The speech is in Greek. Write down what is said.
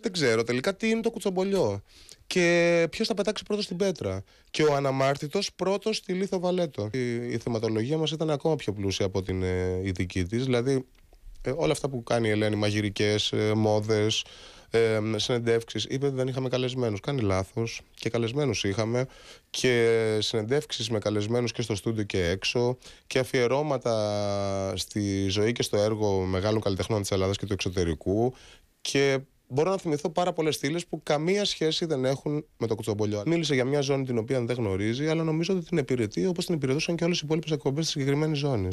δεν ξέρω τελικά τι είναι το κουτσομπολιό. Και ποιος θα πετάξει πρώτος στην πέτρα. Και ο αναμάρτητος πρώτος στη Λίθο Βαλέτο. Η, η θεματολογία μας ήταν ακόμα πιο πλούσια από την ε, της. Δηλαδή, ε, όλα αυτά που κάνει η Ελένη, μαγειρικές, ε, μόδες, ε, συνεντεύξεις. Είπε δεν είχαμε καλεσμένους. Κάνει λάθος. Και καλεσμένους είχαμε. Και συνεντεύξεις με καλεσμένους και στο στούντιο και έξω. Και αφιερώματα στη ζωή και στο έργο μεγάλων καλλιτεχνών της Ελλάδας και του εξωτερικού. Και Μπορώ να θυμηθώ πάρα πολλές στήλες που καμία σχέση δεν έχουν με το κουτσομπολιό. Μίλησε για μια ζώνη την οποία δεν γνωρίζει, αλλά νομίζω ότι την υπηρετεί όπως την υπηρετούσαν και όλες οι υπόλοιπες εκπομπές της συγκεκριμένης ζώνης.